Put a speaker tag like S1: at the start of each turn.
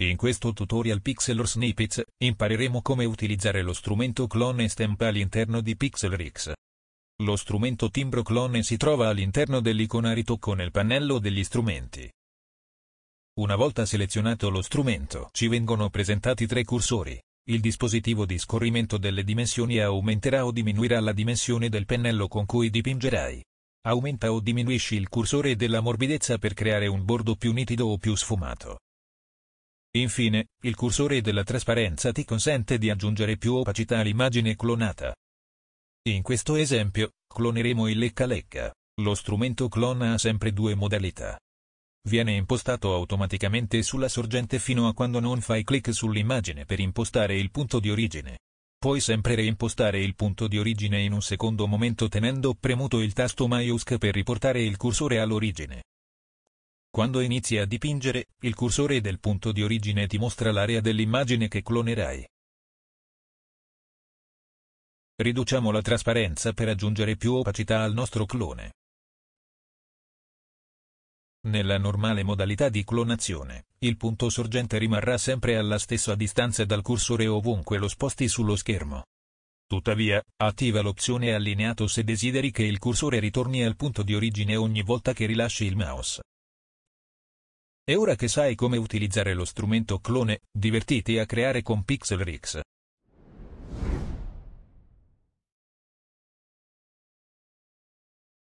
S1: In questo tutorial Pixel or Snippets, impareremo come utilizzare lo strumento clone e stampa all'interno di Pixelrix. Lo strumento timbro clone si trova all'interno dell'icona ritocco nel pannello degli strumenti. Una volta selezionato lo strumento, ci vengono presentati tre cursori. Il dispositivo di scorrimento delle dimensioni aumenterà o diminuirà la dimensione del pennello con cui dipingerai. Aumenta o diminuisci il cursore della morbidezza per creare un bordo più nitido o più sfumato. Infine, il cursore della trasparenza ti consente di aggiungere più opacità all'immagine clonata. In questo esempio, cloneremo il lecca-lecca. Lo strumento clona ha sempre due modalità. Viene impostato automaticamente sulla sorgente fino a quando non fai clic sull'immagine per impostare il punto di origine. Puoi sempre reimpostare il punto di origine in un secondo momento tenendo premuto il tasto maiusca per riportare il cursore all'origine. Quando inizi a dipingere, il cursore del punto di origine ti mostra l'area dell'immagine che clonerai. Riduciamo la trasparenza per aggiungere più opacità al nostro clone. Nella normale modalità di clonazione, il punto sorgente rimarrà sempre alla stessa distanza dal cursore ovunque lo sposti sullo schermo. Tuttavia, attiva l'opzione allineato se desideri che il cursore ritorni al punto di origine ogni volta che rilasci il mouse. E ora che sai come utilizzare lo strumento clone, divertiti a creare con Pixelrix